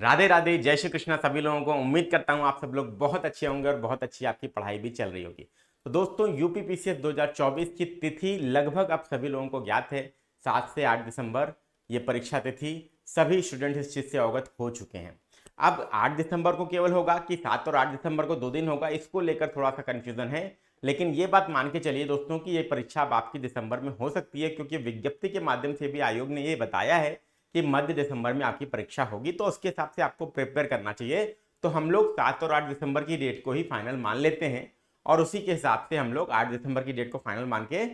राधे राधे जय श्री कृष्णा सभी लोगों को उम्मीद करता हूँ आप सब लोग बहुत अच्छे होंगे और बहुत अच्छी आपकी पढ़ाई भी चल रही होगी तो दोस्तों यूपी पी 2024 की तिथि लगभग आप सभी लोगों को ज्ञात है सात से आठ दिसंबर ये परीक्षा तिथि सभी स्टूडेंट इस चीज़ से अवगत हो चुके हैं अब आठ दिसंबर को केवल होगा कि सात और आठ दिसंबर को दो दिन होगा इसको लेकर थोड़ा सा कन्फ्यूजन है लेकिन ये बात मान के चलिए दोस्तों कि ये परीक्षा अब आपकी दिसंबर में हो सकती है क्योंकि विज्ञप्ति के माध्यम से भी आयोग ने ये बताया है कि मध्य दिसंबर में आपकी परीक्षा होगी तो उसके हिसाब से आपको प्रिपेयर करना चाहिए तो हम लोग सात और आठ दिसंबर की डेट को ही फाइनल मान लेते हैं और उसी के हिसाब से हम लोग आठ दिसंबर की डेट को फाइनल मान के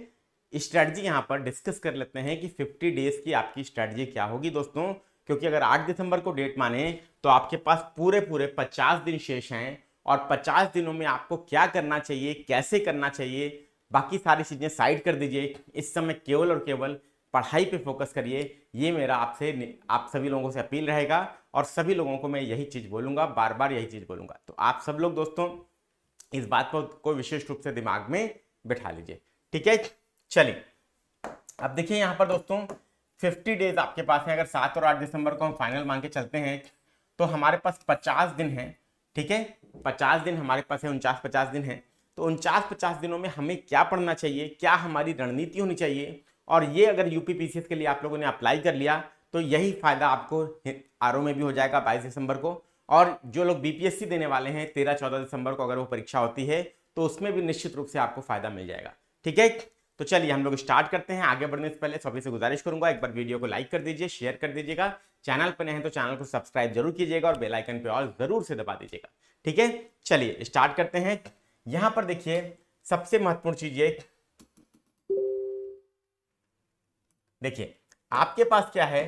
स्ट्रैटी यहाँ पर डिस्कस कर लेते हैं कि फिफ्टी डेज की आपकी स्ट्रैटी क्या होगी दोस्तों क्योंकि अगर आठ दिसंबर को डेट माने तो आपके पास पूरे पूरे पचास दिन शेष हैं और पचास दिनों में आपको क्या करना चाहिए कैसे करना चाहिए बाकी सारी चीज़ें साइड कर दीजिए इस समय केवल और केवल पढ़ाई पे फोकस करिए ये मेरा आपसे आप सभी लोगों से अपील रहेगा और सभी लोगों को मैं यही चीज़ बोलूँगा बार बार यही चीज़ बोलूँगा तो आप सब लोग दोस्तों इस बात को, कोई विशेष रूप से दिमाग में बैठा लीजिए ठीक है चलिए अब देखिए यहाँ पर दोस्तों 50 डेज आपके पास है अगर सात और आठ दिसंबर को हम फाइनल मांग के चलते हैं तो हमारे पास पचास दिन है ठीक है पचास दिन हमारे पास है उनचास पचास दिन है तो उनचास पचास दिनों में हमें क्या पढ़ना चाहिए क्या हमारी रणनीति होनी चाहिए और ये अगर यूपी के लिए आप लोगों ने अप्लाई कर लिया तो यही फायदा आपको आर में भी हो जाएगा बाईस दिसंबर को और जो लोग बीपीएससी देने वाले हैं तेरह चौदह दिसंबर को अगर वो परीक्षा होती है तो उसमें भी निश्चित रूप से आपको फायदा मिल जाएगा ठीक है तो चलिए हम लोग स्टार्ट करते हैं आगे बढ़ने से पहले सभी से गुजारिश करूंगा एक बार वीडियो को लाइक कर दीजिए शेयर कर दीजिएगा चैनल पर नहीं तो चैनल को सब्सक्राइब जरूर कीजिएगा और बेल आइकन पे ऑल जरूर से दबा दीजिएगा ठीक है चलिए स्टार्ट करते हैं यहाँ पर देखिए सबसे महत्वपूर्ण चीज ये देखिए आपके पास क्या है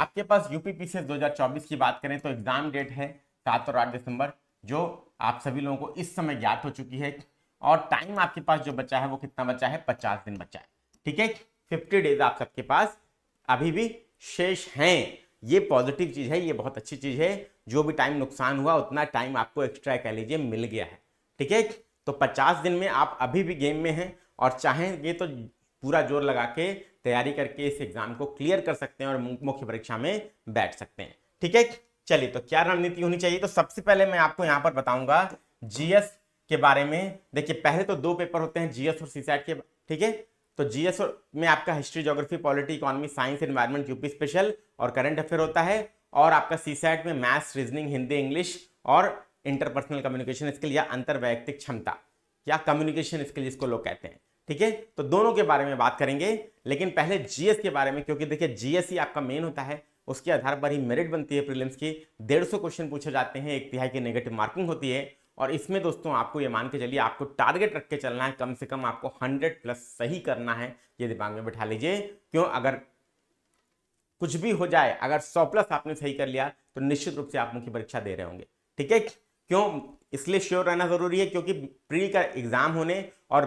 आपके पास यूपी पीसीएस 2024 की बात करें तो एग्जाम डेट है सात और आठ दिसंबर जो आप सभी लोगों को इस समय ज्ञात हो चुकी है और टाइम आपके पास जो बचा है वो कितना बचा है पचास दिन बचा है ठीक है फिफ्टी डेज आप सबके पास अभी भी शेष हैं ये पॉजिटिव चीज़ है ये बहुत अच्छी चीज़ है जो भी टाइम नुकसान हुआ उतना टाइम आपको एक्स्ट्रा कह लीजिए मिल गया है ठीक है तो 50 दिन में आप अभी भी गेम में हैं और चाहेंगे तो पूरा जोर लगा के तैयारी करके इस एग्जाम को क्लियर कर सकते हैं और मुख्य परीक्षा में बैठ सकते हैं ठीक है चलिए तो क्या रणनीति होनी चाहिए तो सबसे पहले मैं आपको यहाँ पर बताऊंगा जीएस के बारे में देखिए पहले तो दो पेपर होते हैं जीएस और सीसेट के ठीक है तो जीएस में आपका history geography polity economy science environment UP special और करंट अफेयर होता है और आपका सीसैट में मैथ्स रीजनिंग हिंदी इंग्लिश और इंटरपर्सनल कम्युनिकेशन स्किल या अंतर क्षमता या कम्युनिकेशन स्किल जिसको लोग कहते हैं ठीक है तो दोनों के बारे में बात करेंगे लेकिन पहले जीएस के बारे में क्योंकि देखिए जीएस ही e आपका मेन होता है उसके आधार पर ही मेरिट बनती है प्रीलिम्स की डेढ़ सौ क्वेश्चन पूछे जाते हैं एक तिहाई की नेगेटिव मार्किंग होती है और इसमें दोस्तों आपको ये मान के चलिए आपको टारगेट रख के चलना है कम से कम आपको हंड्रेड प्लस सही करना है ये दिमाग में बैठा लीजिए क्यों अगर कुछ भी हो जाए अगर सौ प्लस आपने सही कर लिया तो निश्चित रूप से आप मुख्य परीक्षा दे रहे होंगे ठीक है क्यों इसलिए श्योर रहना जरूरी है क्योंकि प्री का एग्जाम होने और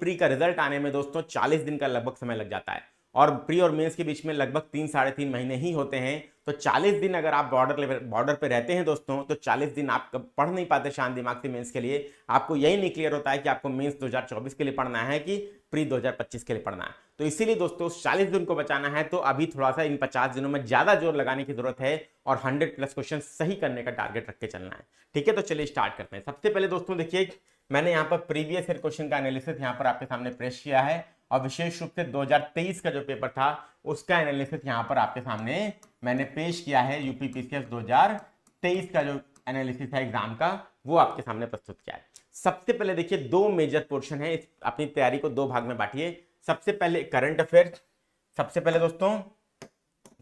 प्री का रिजल्ट आने में दोस्तों चालीस दिन का लगभग समय लग जाता है और प्री और मेंस के बीच में लगभग तीन साढ़े तीन महीने ही होते हैं तो 40 दिन अगर आप बॉर्डर लेवल बॉर्डर पर रहते हैं दोस्तों तो 40 दिन आप पढ़ नहीं पाते शांत दिमाग से मेंस के लिए आपको यही नहीं क्लियर होता है कि आपको मेंस 2024 के लिए पढ़ना है कि प्री 2025 के लिए पढ़ना है तो इसीलिए दोस्तों चालीस दिन को बचाना है तो अभी थोड़ा सा इन पचास दिनों में ज़्यादा जोर लगाने की जरूरत है और हंड्रेड प्लस क्वेश्चन सही करने का टारगेट रख के चलना है ठीक है तो चलिए स्टार्ट करते हैं सबसे पहले दोस्तों देखिए मैंने यहाँ पर प्रीवियस ईयर क्वेश्चन का एनालिसिस यहाँ पर आपके सामने पेश किया है और विशेष रूप से 2023 का जो पेपर था उसका एनालिसिस यहाँ पर आपके सामने मैंने पेश किया है यूपी पीसीएस 2023 का जो एनालिसिस है एग्जाम का वो आपके सामने प्रस्तुत किया है सबसे पहले देखिए दो मेजर पोर्शन है अपनी तैयारी को दो भाग में बांटिए सबसे पहले करंट अफेयर सबसे पहले दोस्तों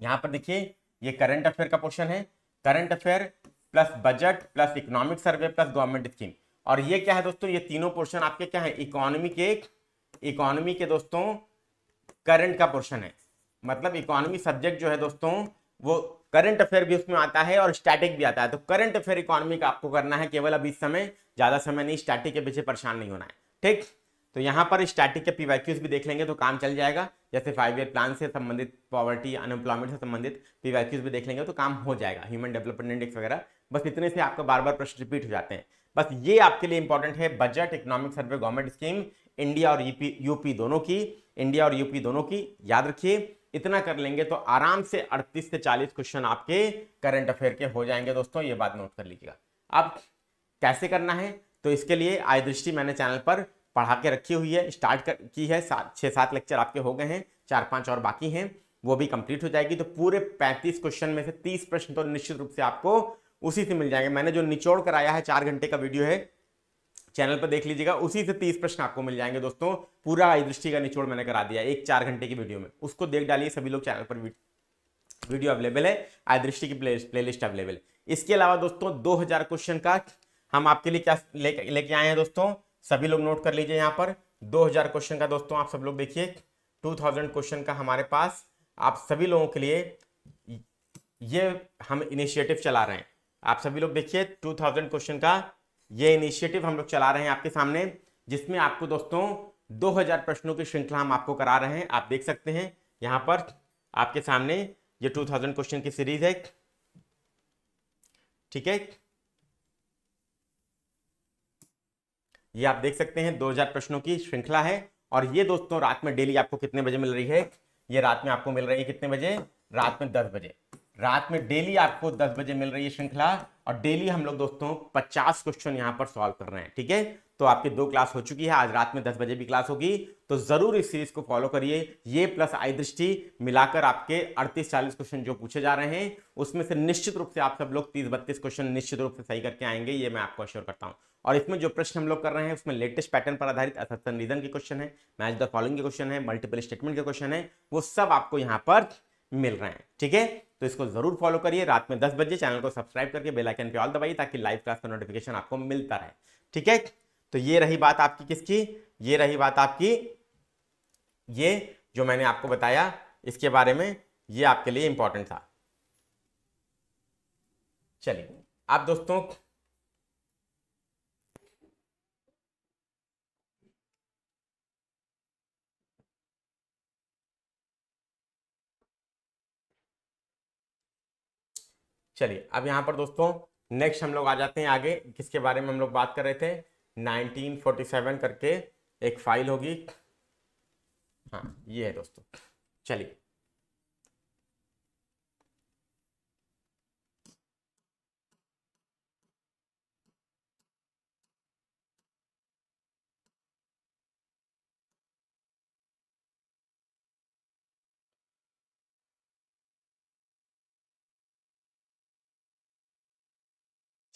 यहाँ पर देखिए ये करंट अफेयर का पोर्शन है current affair plus budget plus economic survey plus government scheme और ये क्या है दोस्तों ये तीनों पोर्शन आपके क्या है इकोनॉमी के इकोनॉमी के दोस्तों करंट का पोर्शन है मतलब इकोनॉमी सब्जेक्ट जो है दोस्तों वो करंट अफेयर भी उसमें आता है और स्टैटिक भी आता है तो करंट अफेयर इकोनॉमी का आपको करना है केवल अब इस समय ज़्यादा समय नहीं स्टैटिक के पीछे परेशान नहीं होना है ठीक तो यहाँ पर स्टैटिक के पी भी देख लेंगे तो काम चल जाएगा जैसे फाइव ईयर प्लान से संबंधित पॉवर्टी अनएम्प्लॉयमेंट से संबंधित पी भी देख लेंगे तो काम हो जाएगा ह्यूमन डेवलपमेंट इंडेक्स वगैरह बस इतने से आपका बार बार प्रश्न रिपीट हो जाते हैं बस ये आपके लिए इंपॉर्टेंट है budget economic survey government scheme India और यूपी e यूपी दोनों की इंडिया और यूपी दोनों की याद रखिए इतना कर लेंगे तो आराम से 38 से 40 क्वेश्चन आपके करंट अफेयर के हो जाएंगे दोस्तों ये बात नोट कर लीजिएगा अब कैसे करना है तो इसके लिए आय दृष्टि मैंने चैनल पर पढ़ा के रखी हुई है स्टार्ट कर की है सात छः सात लेक्चर आपके हो गए हैं चार पाँच और बाकी हैं वो भी कंप्लीट हो जाएगी तो पूरे पैंतीस क्वेश्चन में से तीस प्रश्न तो निश्चित रूप से आपको उसी से मिल जाएंगे मैंने जो निचोड़ कराया है चार घंटे का वीडियो है चैनल पर देख लीजिएगा उसी से तीस प्रश्न आपको मिल जाएंगे दोस्तों पूरा दृष्टि का निचोड़ मैंने करा दिया एक चार घंटे की वीडियो में उसको देख डालिए सभी लोग चैनल पर वीडियो अवेलेबल है आई दृष्टि की लिस्ट अवेलेबल इसके अलावा दोस्तों हजार क्वेश्चन का हम आपके लिए क्या लेके ले आए हैं दोस्तों सभी लोग नोट कर लीजिए यहाँ पर 2000 क्वेश्चन का दोस्तों आप सब लोग देखिए 2000 क्वेश्चन का हमारे पास आप सभी लोगों के लिए ये हम इनिशिएटिव चला रहे हैं आप सभी लोग देखिए 2000 क्वेश्चन का ये इनिशिएटिव हम लोग चला रहे हैं आपके सामने जिसमें आपको दोस्तों 2000 प्रश्नों की श्रृंखला हम आपको करा रहे हैं आप देख सकते हैं यहाँ पर आपके सामने ये 2000 क्वेश्चन की सीरीज है ठीक है ये आप देख सकते हैं 2000 प्रश्नों की श्रृंखला है और ये दोस्तों रात में डेली आपको कितने बजे मिल रही है ये रात में आपको मिल रही है कितने बजे रात में दस बजे रात में डेली आपको 10 बजे मिल रही है श्रृंखला और डेली हम लोग दोस्तों 50 क्वेश्चन यहाँ पर सॉल्व कर रहे हैं ठीक है तो आपकी दो क्लास हो चुकी है आज रात में 10 बजे भी क्लास होगी तो जरूर इस सीरीज को फॉलो करिए ये प्लस आई दृष्टि मिलाकर आपके 38-40 क्वेश्चन जो पूछे जा रहे हैं उसमें से निश्चित रूप से आप सब लोग 30-32 क्वेश्चन निश्चित रूप से सही करके आएंगे ये मैं आपको अश्योर करता हूँ और इसमें जो प्रश्न हम लोग कर रहे हैं उसमें लेटेस्ट पैटर्न पर आधारित असप्शन रीजन के क्वेश्चन है मैच द फॉलोइंग के क्वेश्चन है मल्टीपल स्टेटमेंट के क्वेश्चन है वो सब आपको यहाँ पर मिल रहे हैं ठीक है तो इसको जरूर फॉलो करिए रात में दस बजे चैनल को सब्सक्राइब करके आइकन पे ऑल दबाइए ताकि लाइव क्लास का नोटिफिकेशन आपको मिलता रहे ठीक है तो ये रही बात आपकी किसकी ये रही बात आपकी ये जो मैंने आपको बताया इसके बारे में ये आपके लिए इंपॉर्टेंट था चलिए आप दोस्तों चलिए अब यहाँ पर दोस्तों नेक्स्ट हम लोग आ जाते हैं आगे किसके बारे में हम लोग बात कर रहे थे 1947 करके एक फाइल होगी हाँ ये है दोस्तों चलिए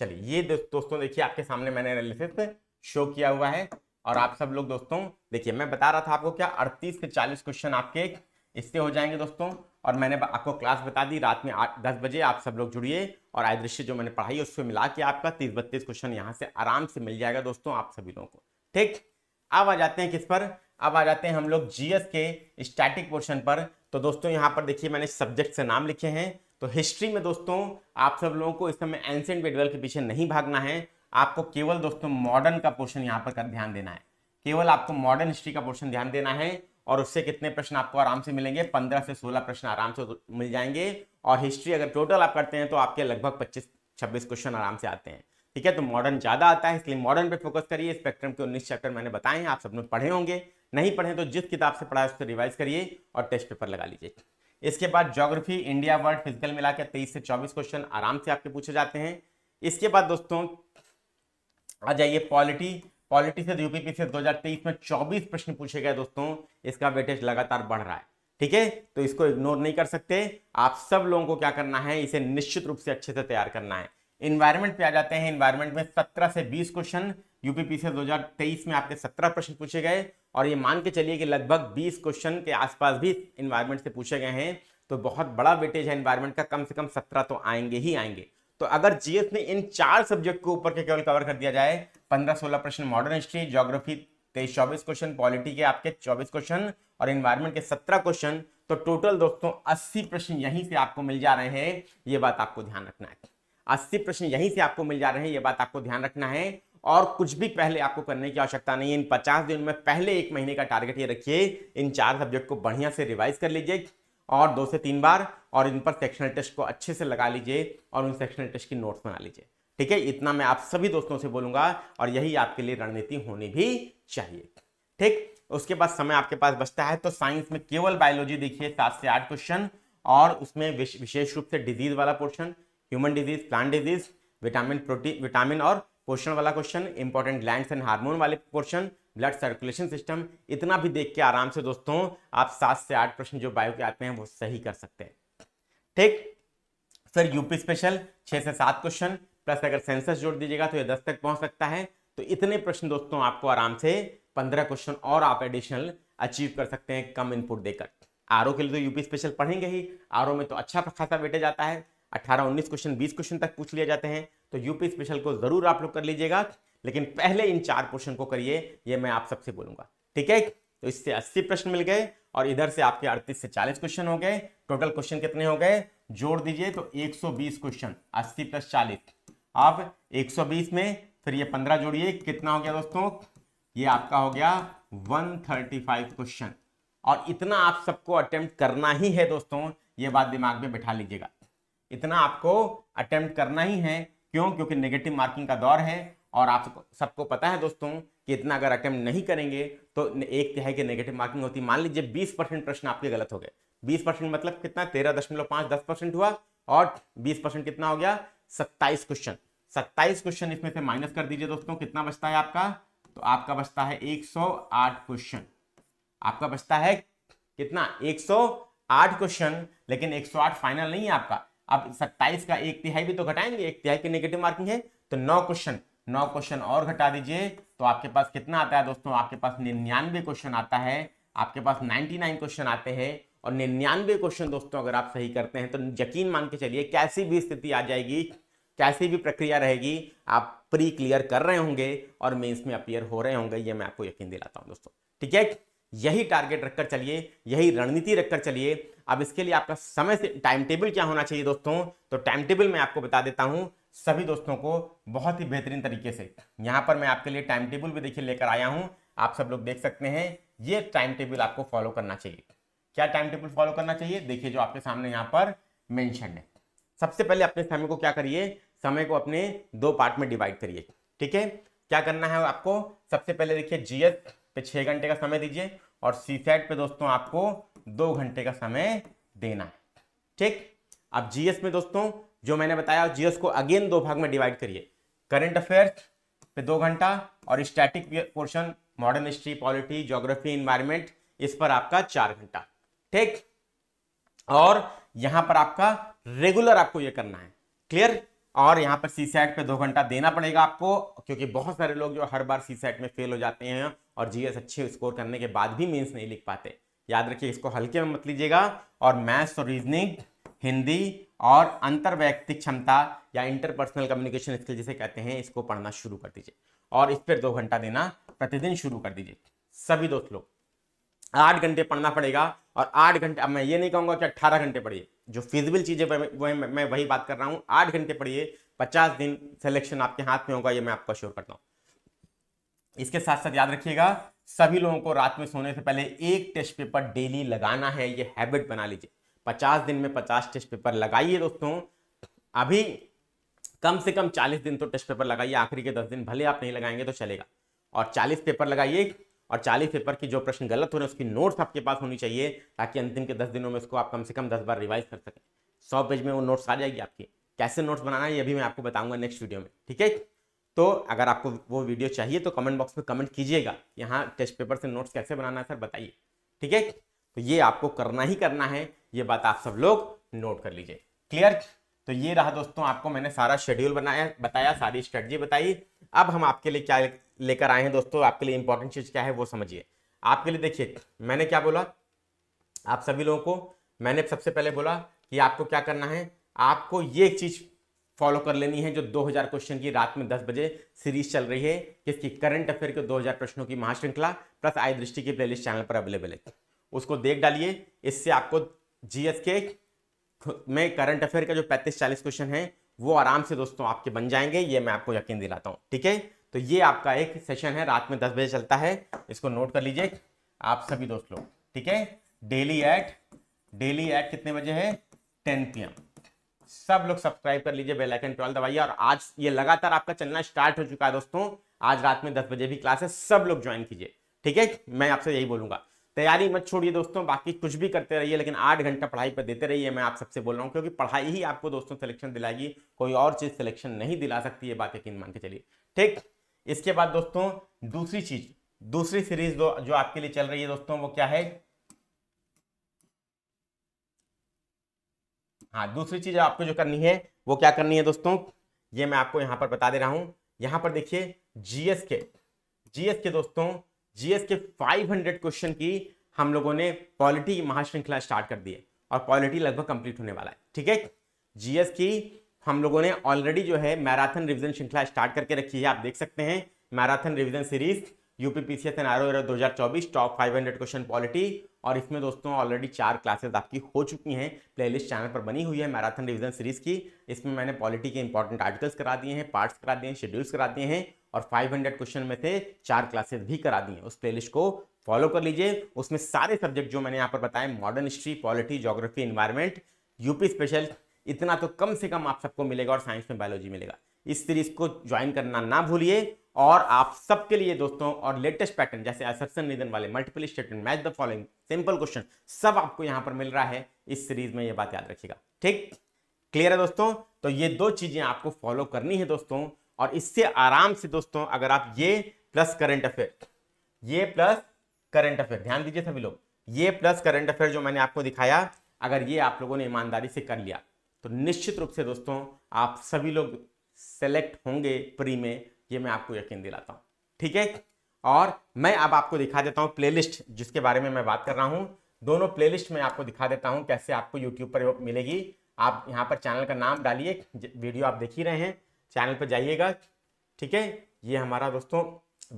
चलिए ये दोस्तों देखिए आपके सामने मैंने एनालिसिस शो किया हुआ है और आप सब लोग दोस्तों देखिए मैं बता रहा था आपको क्या 38 से 40 क्वेश्चन आपके इससे हो जाएंगे दोस्तों और मैंने आपको क्लास बता दी रात में आठ दस बजे आप सब लोग जुड़िए और आय दृश्य जो मैंने पढ़ाई उसको मिला के आपका तीस बत्तीस क्वेश्चन यहाँ से आराम से मिल जाएगा दोस्तों आप सभी लोगों को ठीक अब आ जाते हैं किस पर अब आ जाते हैं हम लोग जीएस के स्टैटिक पोर्शन पर तो दोस्तों यहाँ पर देखिए मैंने सब्जेक्ट से नाम लिखे हैं तो हिस्ट्री में दोस्तों आप सब लोगों को इस समय एंसेंट बेडवेल के पीछे नहीं भागना है आपको केवल दोस्तों मॉडर्न का पोर्शन यहाँ पर ध्यान देना है केवल आपको मॉडर्न हिस्ट्री का पोर्शन ध्यान देना है और उससे कितने प्रश्न आपको आराम से मिलेंगे पंद्रह से सोलह प्रश्न आराम से मिल जाएंगे और हिस्ट्री अगर टोटल आप करते हैं तो आपके लगभग पच्चीस छब्बीस क्वेश्चन आराम से आते हैं ठीक है तो मॉडर्न ज़्यादा आता है इसलिए मॉडर्न पे फोकस करिए स्पेक्ट्रम के उन्नीस चैप्टर मैंने बताए हैं आप सबने पढ़े होंगे नहीं पढ़े तो जिस किताब से पढ़ा है उसको रिवाइज करिए और टेस्ट पेपर लगा लीजिए इसके बाद ज्योग्राफी इंडिया वर्ल्ड फिजिकल मिला के तेईस से चौबीस क्वेश्चन आराम से आपके पूछे जाते हैं इसके बाद दोस्तों आ जाइए पॉलिटी पॉलिटी से यूपीपी से 2023 में चौबीस प्रश्न पूछे गए दोस्तों इसका वेटेज लगातार बढ़ रहा है ठीक है तो इसको इग्नोर नहीं कर सकते आप सब लोगों को क्या करना है इसे निश्चित रूप से अच्छे से तैयार करना है इन्वायरमेंट पे आ जाते हैं इन्वायरमेंट में 17 से 20 क्वेश्चन यूपीपीसी से 2023 में आपके 17 प्रश्न पूछे गए और ये मान के चलिए कि लगभग 20 क्वेश्चन के आसपास भी इन्वायरमेंट से पूछे गए हैं तो बहुत बड़ा वेटेज है इन्वायरमेंट का कम से कम सत्रह तो आएंगे ही आएंगे तो अगर जीएस ने इन चार सब्जेक्ट को ऊपर के केवल कवर कर दिया जाए पंद्रह सोलह प्रश्न मॉडर्न हिस्ट्री ज्योग्राफी तेईस चौबीस क्वेश्चन पॉलिटी के आपके चौबीस क्वेश्चन और इन्वायरमेंट के सत्रह क्वेश्चन तो टोटल दोस्तों अस्सी प्रश्न यहीं से आपको मिल जा रहे हैं ये बात आपको ध्यान रखना है अस्सी प्रश्न यहीं से आपको मिल जा रहे हैं ये बात आपको ध्यान रखना है और कुछ भी पहले आपको करने की आवश्यकता नहीं है इन पचास दिन में पहले एक महीने का टारगेट ये रखिए इन चार सब्जेक्ट को बढ़िया से रिवाइज कर लीजिए और दो से तीन बार और इन पर सेक्शनल टेस्ट को अच्छे से लगा लीजिए और उन सेक्शनल टेस्ट की नोट्स बना लीजिए ठीक है इतना मैं आप सभी दोस्तों से बोलूंगा और यही आपके लिए रणनीति होनी भी चाहिए ठीक उसके बाद समय आपके पास बचता है तो साइंस में केवल बायोलॉजी देखिए सात से आठ क्वेश्चन और उसमें विशेष रूप से डिजीज वाला portion human disease plant disease vitamin protein vitamin और पोषण वाला question important glands and hormone वाले पोर्शन ब्लड सर्कुलेशन सिस्टम इतना भी देख के आराम से दोस्तों आप सात से आठ प्रश्न जो बायो के आते हैं वो सही कर सकते हैं ठीक सर यूपी स्पेशल छः से सात क्वेश्चन प्लस अगर सेंसस जोड़ दीजिएगा तो ये दस तक पहुंच सकता है तो इतने प्रश्न दोस्तों आपको आराम से पंद्रह क्वेश्चन और आप एडिशनल अचीव कर सकते हैं कम इनपुट देकर आर के लिए तो यूपी स्पेशल पढ़ेंगे ही आर में तो अच्छा खासा बेटे जाता है अट्ठारह उन्नीस क्वेश्चन बीस क्वेश्चन तक पूछ लिए जाते हैं तो यूपी स्पेशल को जरूर आप लोग कर लीजिएगा लेकिन पहले इन चार क्वेश्चन को करिए ये मैं आप सबसे बोलूंगा ठीक है तो इससे अस्सी प्रश्न मिल गए और इधर से आपके अड़तीस से चालीस क्वेश्चन हो गए टोटल क्वेश्चन कितने हो गए जोड़ दीजिए तो 120 क्वेश्चन 80 प्लस 40 अब 120 में फिर ये 15 जोड़िए कितना हो गया दोस्तों ये आपका हो गया 135 क्वेश्चन और इतना आप सबको अटेम्प्ट करना ही है दोस्तों ये बात दिमाग में बैठा लीजिएगा इतना आपको अटेम्प्ट करना ही है क्यों क्योंकि नेगेटिव मार्किंग का दौर है और आप सबको पता है दोस्तों कि इतना अगर अटेम्प्ट नहीं करेंगे तो एक तिहाई की नेगेटिव मार्किंग होती मान लीजिए बीस परसेंट प्रश्न आपके गलत हो गए बीस परसेंट मतलब कितना तेरह दशमलव पाँच दस परसेंट हुआ और बीस परसेंट कितना हो गया सत्ताईस क्वेश्चन सत्ताईस क्वेश्चन इसमें से माइनस कर दीजिए दोस्तों कितना बचता है आपका तो आपका बचता है एक क्वेश्चन आपका बचता है कितना एक क्वेश्चन लेकिन एक फाइनल नहीं है आपका अब सत्ताईस का एक तिहाई भी तो घटाएंगे एक तिहाई की नेगेटिव मार्किंग है तो नौ क्वेश्चन नौ क्वेश्चन और घटा दीजिए तो आपके पास कितना आता है दोस्तों आपके पास निन्यानवे क्वेश्चन आता है आपके पास 99 क्वेश्चन आते हैं और निन्यानवे क्वेश्चन दोस्तों अगर आप सही करते हैं तो यकीन मान के चलिए कैसी भी स्थिति आ जाएगी कैसी भी प्रक्रिया रहेगी आप प्री क्लियर कर रहे होंगे और मेन्स में अपियर हो रहे होंगे ये मैं आपको यकीन दिलाता हूँ दोस्तों ठीक है यही टारगेट रखकर चलिए यही रणनीति रखकर चलिए अब इसके लिए आपका समय से टाइम टेबल क्या होना चाहिए दोस्तों तो टाइम टेबल मैं आपको बता देता हूँ सभी दोस्तों को बहुत ही बेहतरीन तरीके से यहाँ पर मैं आपके लिए टाइम टेबल भी देखिए लेकर आया हूँ आप सब लोग देख सकते हैं ये टाइम टेबल आपको फॉलो करना चाहिए क्या टाइम टेबल फॉलो करना चाहिए देखिए जो आपके सामने यहाँ पर मैंशन है सबसे पहले अपने समय को क्या करिए समय को अपने दो पार्ट में डिवाइड करिए ठीक है क्या करना है आपको सबसे पहले देखिए जीएस पे छः घंटे का समय दीजिए और सी सेट पे दोस्तों आपको दो घंटे का समय देना है ठीक अब जीएस में दोस्तों जो मैंने बताया जीएस को अगेन दो भाग में डिवाइड करिए करंट अफेयर्स पे दो घंटा और static portion modern history polity geography environment इस पर आपका चार घंटा ठीक और यहां पर आपका रेगुलर आपको यह करना है क्लियर और यहां पर सी सैट पर दो घंटा देना पड़ेगा आपको क्योंकि बहुत सारे लोग जो हर बार सी सैट में फेल हो जाते हैं और जीएस अच्छे स्कोर करने के बाद भी मेंस नहीं लिख पाते याद रखिए इसको हल्के में मत लीजिएगा और मैथ्स और रीजनिंग हिंदी और अंतर्वैयक्तिक क्षमता या इंटरपर्सनल कम्युनिकेशन स्किल जिसे कहते हैं इसको पढ़ना शुरू कर दीजिए और इस पर दो घंटा देना प्रतिदिन शुरू कर दीजिए सभी दोस्त लोग आठ घंटे पढ़ना पड़ेगा और आठ घंटे अब मैं ये नहीं कहूँगा कि अट्ठारह घंटे पढ़िए जो फिजिबल चीज़ें वह मैं वही बात कर रहा हूँ आठ घंटे पढ़िए पचास दिन सिलेक्शन आपके हाथ में होगा ये मैं आपको श्योर करता हूँ इसके साथ साथ याद रखिएगा सभी लोगों को रात में सोने से पहले एक टेस्ट पेपर डेली लगाना है ये हैबिट बना लीजिए पचास दिन में पचास टेस्ट पेपर लगाइए दोस्तों अभी कम से कम चालीस दिन तो टेस्ट पेपर लगाइए आखिरी के दस दिन भले आप नहीं लगाएंगे तो चलेगा और चालीस पेपर लगाइए और चालीस पेपर की जो प्रश्न गलत हो रहे हैं उसकी नोट्स आपके पास होनी चाहिए ताकि अंतिम के दस दिनों में उसको आप कम से कम दस बार रिवाइज कर सकें सौ पेज में वो नोट्स आ जाएगी आपकी कैसे नोट्स बनाना है ये भी मैं आपको बताऊंगा नेक्स्ट वीडियो में ठीक है तो अगर आपको वो वीडियो चाहिए तो कमेंट बॉक्स में कमेंट कीजिएगा यहाँ टेस्ट पेपर से नोट्स कैसे बनाना है सर बताइए ठीक है तो ये आपको करना ही करना है ये बात आप सब लोग नोट कर लीजिए क्लियर तो ये रहा दोस्तों आपको मैंने सारा शेड्यूल बनाया बताया सारी स्ट्रेटजी बताई अब हम आपके लिए क्या लेकर आए हैं दोस्तों आपके लिए इंपॉर्टेंट चीज़ क्या है वो समझिए आपके लिए देखिए मैंने क्या बोला आप सभी लोगों को मैंने सबसे पहले बोला कि आपको क्या करना है आपको ये एक चीज़ फॉलो कर लेनी है जो 2000 क्वेश्चन की रात में 10 बजे सीरीज चल रही है किसकी करंट अफेयर के 2000 प्रश्नों की महाश्रृंखला प्लस आई दृष्टि की प्लेलिस्ट चैनल पर अवेलेबल है उसको देख डालिए इससे आपको जीएस के में करंट अफेयर का जो पैंतीस चालीस क्वेश्चन है वो आराम से दोस्तों आपके बन जाएंगे ये मैं आपको यकीन दिलाता हूँ ठीक है तो ये आपका एक सेशन है रात में दस बजे चलता है इसको नोट कर लीजिए आप सभी दोस्त लोग ठीक है डेली एट डेली एट कितने बजे है टेन पी सब लोग सब्सक्राइब कर लीजिए बेल आइकन ट्वेल्व दबाइए और आज ये लगातार आपका चलना स्टार्ट हो चुका है दोस्तों आज रात में दस बजे भी क्लास है सब लोग ज्वाइन कीजिए ठीक है मैं आपसे यही बोलूंगा तैयारी मत छोड़िए दोस्तों बाकी कुछ भी करते रहिए लेकिन आठ घंटा पढ़ाई पर देते रहिए मैं आप सबसे बोल रहा हूँ क्योंकि पढ़ाई ही आपको दोस्तों सिलेक्शन दिलाएगी कोई और चीज़ सिलेक्शन नहीं दिला सकती ये बात यकीन मान के चलिए ठीक इसके बाद दोस्तों दूसरी चीज़ दूसरी सीरीज जो आपके लिए चल रही है दोस्तों वो क्या है हाँ दूसरी चीज़ आपको जो करनी है वो क्या करनी है दोस्तों ये मैं आपको यहाँ पर बता दे रहा हूँ यहाँ पर देखिए जीएस के जीएस के दोस्तों जीएस के 500 क्वेश्चन की हम लोगों ने पॉलिटी महाश्रृंखला स्टार्ट कर दी है और पॉलिटी लगभग कंप्लीट होने वाला है ठीक है जीएस की हम लोगों ने ऑलरेडी जो है मैराथन रिविजन श्रृंखला स्टार्ट करके रखी है आप देख सकते हैं marathon revision series UP PCS दो हज़ार चौबीस top five hundred question polity और इसमें दोस्तों ऑलरेडी चार क्लासेस आपकी हो चुकी हैं प्लेलिस्ट चैनल पर बनी हुई है मैराथन रिविजन सीरीज की इसमें मैंने पॉलिटी के इंपॉर्टेंट आर्टिकल्स करा दिए हैं पार्ट्स करा दिए हैं शेड्यूल्स करा दिए हैं और फाइव हंड्रेड क्वेश्चन में से चार क्लासेस भी करा दी हैं उस प्लेलिस्ट को फॉलो कर लीजिए उसमें सारे सब्जेक्ट जो मैंने यहाँ पर बताए modern history polity geography environment UP special इतना तो कम से कम आप सबको मिलेगा और साइंस में बायोलॉजी मिलेगा इस सीरीज को ज्वाइन करना ना भूलिए और आप सबके लिए दोस्तों और लेटेस्ट पैटर्न जैसे असरसन निधन वाले multiple statement match the following simple question सब आपको यहां पर मिल रहा है इस सीरीज में ये बात याद रखिएगा ठीक क्लियर है दोस्तों तो ये दो चीजें आपको फॉलो करनी है दोस्तों और इससे आराम से दोस्तों अगर आप ये प्लस करंट अफेयर ये प्लस करंट अफेयर ध्यान दीजिए सभी लोग ये प्लस करंट अफेयर जो मैंने आपको दिखाया अगर ये आप लोगों ने ईमानदारी से कर लिया तो निश्चित रूप से दोस्तों आप सभी लोग सेलेक्ट होंगे प्री में ये मैं आपको यकीन दिलाता हूँ ठीक है और मैं अब आपको दिखा देता हूँ प्लेलिस्ट जिसके बारे में मैं बात कर रहा हूँ दोनों प्लेलिस्ट में आपको दिखा देता हूँ कैसे आपको यूट्यूब पर मिलेगी आप यहाँ पर चैनल का नाम डालिए वीडियो आप देख ही रहे हैं चैनल पर जाइएगा ठीक है ये हमारा दोस्तों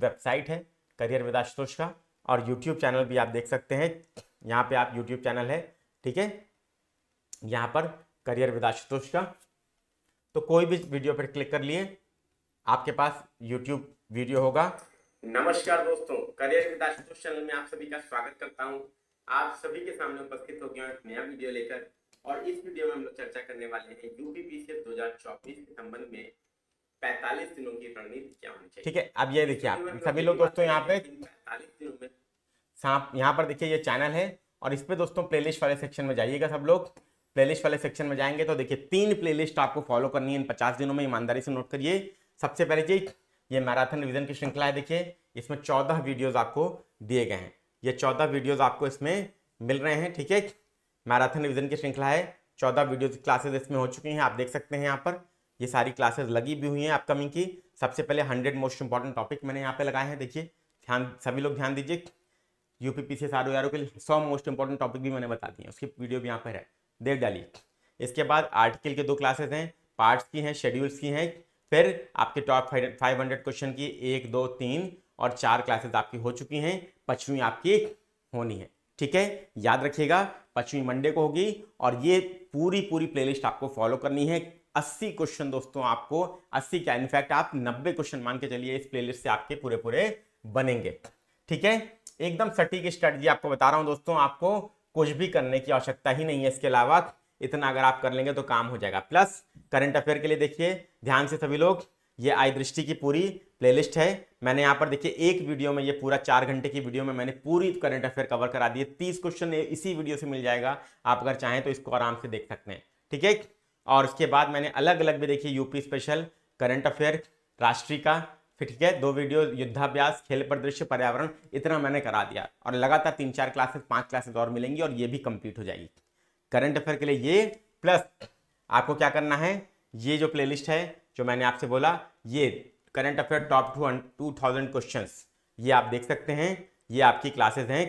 वेबसाइट है करियर विदाशतोष का और यूट्यूब चैनल भी आप देख सकते हैं यहाँ पर आप यूट्यूब चैनल है ठीक है यहाँ पर करियर विदाशतोष का तो कोई भी वीडियो पर क्लिक कर लिए आपके पास यूट्यूब वीडियो होगा नमस्कार दोस्तों करियर चैनल में आप सभी का स्वागत करता हूं आप सभी के सामने उपस्थित हो गया नया वीडियो लेकर और इस वीडियो में हम लोग चर्चा करने वाले हैं यूपीपी से 2024 के संबंध में 45 दिनों की रणनीति क्या होनी चाहिए ठीक है अब ये देखिए आप सभी लोग दोस्तों यहाँ पे पैतालीस दिनों में सांप यहाँ पर देखिए ये चैनल है और इस पर दोस्तों प्लेलिस्ट वाले सेक्शन में जाइएगा सब लोग प्लेलिस्ट वाले सेक्शन में जाएंगे तो देखिए तीन प्लेलिस्ट आपको फॉलो करनी है इन पचास दिनों में ईमानदारी से नोट करिए सबसे पहले जी ये मैराथन रिविजन की श्रृंखला है देखिए इसमें चौदह वीडियोज आपको दिए गए हैं ये चौदह वीडियोज आपको इसमें मिल रहे हैं ठीक है मैराथन रिविजन की श्रृंखला है चौदह वीडियोज क्लासेज इसमें हो चुकी हैं आप देख सकते हैं यहाँ पर ये सारी क्लासेज लगी भी हुई हैं अपकमिंग की सबसे पहले हंड्रेड मोस्ट इंपॉर्टेंट टॉपिक मैंने यहाँ पे लगाए हैं देखिए ध्यान सभी लोग ध्यान दीजिए यूपीपीसी सारो यारों के लिए सौ मोस्ट इंपॉर्टेंट टॉपिक भी मैंने बता दिए उसकी वीडियो भी यहाँ पर है देख डाली इसके बाद आर्टिकल के दो क्लासेज हैं पार्ट्स की हैं शेड्यूल्स की हैं फिर आपके टॉप फाइव क्वेश्चन की एक दो तीन और चार क्लासेस आपकी हो चुकी हैं पचवीं आपकी होनी है ठीक है याद रखिएगा पचवीं मंडे को होगी और ये पूरी पूरी प्लेलिस्ट आपको फॉलो करनी है 80 क्वेश्चन दोस्तों आपको 80 क्या इनफैक्ट आप 90 क्वेश्चन मान के चलिए इस प्लेलिस्ट से आपके पूरे पूरे बनेंगे ठीक है एकदम सटीक स्ट्रेटजी आपको बता रहा हूं दोस्तों आपको कुछ भी करने की आवश्यकता ही नहीं है इसके अलावा इतना अगर आप कर लेंगे तो काम हो जाएगा प्लस करंट अफेयर के लिए देखिए ध्यान से सभी लोग ये आई दृष्टि की पूरी प्लेलिस्ट है मैंने यहाँ पर देखिए एक वीडियो में ये पूरा चार घंटे की वीडियो में मैंने पूरी करंट अफेयर कवर करा दी है तीस क्वेश्चन इसी वीडियो से मिल जाएगा आप अगर चाहें तो इसको आराम से देख सकते हैं ठीक है और उसके बाद मैंने अलग अलग भी देखिए यूपी स्पेशल करंट अफेयर राष्ट्रीय का फिर ठीक है दो वीडियो युद्धाभ्यास खेल परिदृश्य पर्यावरण इतना मैंने करा दिया और लगातार तीन चार क्लासेस पांच क्लासेस और मिलेंगी और ये भी कंप्लीट हो जाएगी करंट अफेयर के लिए ये प्लस आपको क्या करना है ये जो प्लेलिस्ट है जो मैंने आपसे बोला ये current affair top two two thousand question ये आप देख सकते हैं ये आपकी क्लासेज हैं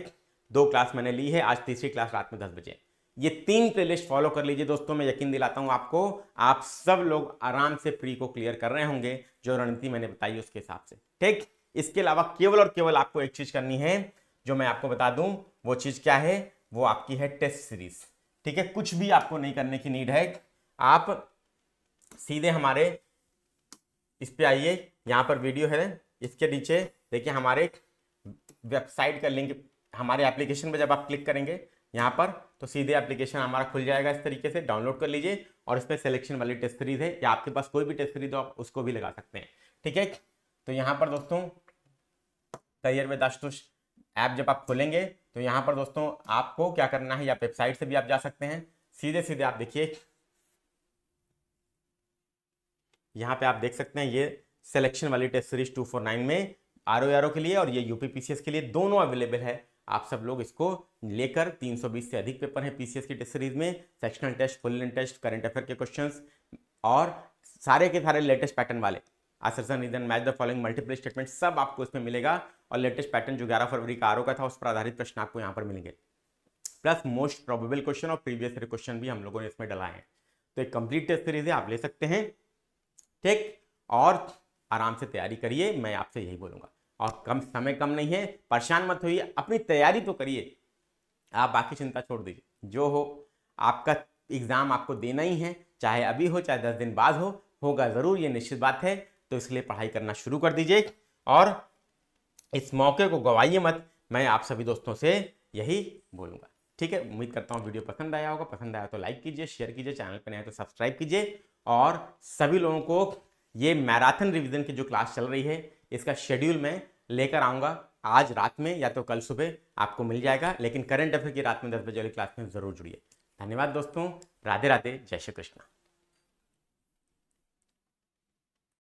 दो क्लास मैंने ली है आज तीसरी क्लास रात में दस बजे ये तीन प्लेलिस्ट फॉलो कर लीजिए दोस्तों मैं यकीन दिलाता हूँ आपको आप सब लोग आराम से प्री को क्लियर कर रहे होंगे जो रणनीति मैंने बताई उसके हिसाब से ठीक इसके अलावा केवल और केवल आपको एक चीज़ करनी है जो मैं आपको बता दूं वो चीज़ क्या है वो आपकी है टेस्ट सीरीज़ ठीक है कुछ भी आपको नहीं करने की नीड है आप सीधे हमारे इस पे आइए यहाँ पर वीडियो है इसके नीचे देखिए हमारे वेबसाइट का लिंक हमारे एप्लीकेशन पर जब आप क्लिक करेंगे यहाँ पर तो सीधे एप्लीकेशन हमारा खुल जाएगा इस तरीके से डाउनलोड कर लीजिए और इसमें सिलेक्शन वाली टेस्ट सीरीज है या आपके पास कोई भी टेस्ट सीरीज हो आप उसको भी लगा सकते हैं ठीक है तो यहाँ पर दोस्तों करियर में दाशतोष ऐप जब आप खोलेंगे तो यहाँ पर दोस्तों आपको क्या करना है या वेबसाइट से भी आप जा सकते हैं सीधे सीधे आप देखिए यहाँ पे आप देख सकते हैं ये सिलेक्शन वाली टेस्ट सीरीज 249 में आर ओ के लिए और ये यूपीपीसीएस के लिए दोनों अवेलेबल है आप सब लोग इसको लेकर 320 से अधिक पेपर है पीसीएस की टेस्ट सीरीज में sectional test full test current affair के क्वेश्चन और सारे के सारे लेटेस्ट पैटर्न वाले assertion reason match the following multiple statement सब आपको इसमें मिलेगा और लेटेस्ट पैटर्न जो ग्यारह फरवरी का आरओ का था उस पर आधारित प्रश्न आपको यहाँ पर मिलेंगे प्लस मोस्ट प्रोबेबल क्वेश्चन और प्रीवियस ईयर क्वेश्चन भी हम लोगों ने इसमें डलाए हैं तो एक कंप्लीट टेस्ट सीरीज है आप ले सकते हैं ठीक और आराम से तैयारी करिए मैं आपसे यही बोलूँगा और कम समय कम नहीं है परेशान मत होइए अपनी तैयारी तो करिए आप बाकी चिंता छोड़ दीजिए जो हो आपका एग्ज़ाम आपको देना ही है चाहे अभी हो चाहे दस दिन बाद हो होगा ज़रूर ये निश्चित बात है तो इसलिए पढ़ाई करना शुरू कर दीजिए और इस मौके को गवाइए मत मैं आप सभी दोस्तों से यही बोलूँगा ठीक है उम्मीद करता हूँ वीडियो पसंद आया होगा पसंद आया तो लाइक कीजिए शेयर कीजिए चैनल पर नए तो सब्सक्राइब कीजिए और सभी लोगों को ये मैराथन रिवीजन की जो क्लास चल रही है इसका शेड्यूल मैं लेकर आऊँगा आज रात में या तो कल सुबह आपको मिल जाएगा लेकिन करंट अफेयर की रात में दस बजे वाली क्लास में ज़रूर जुड़िए धन्यवाद दोस्तों राधे राधे जय श्री कृष्णा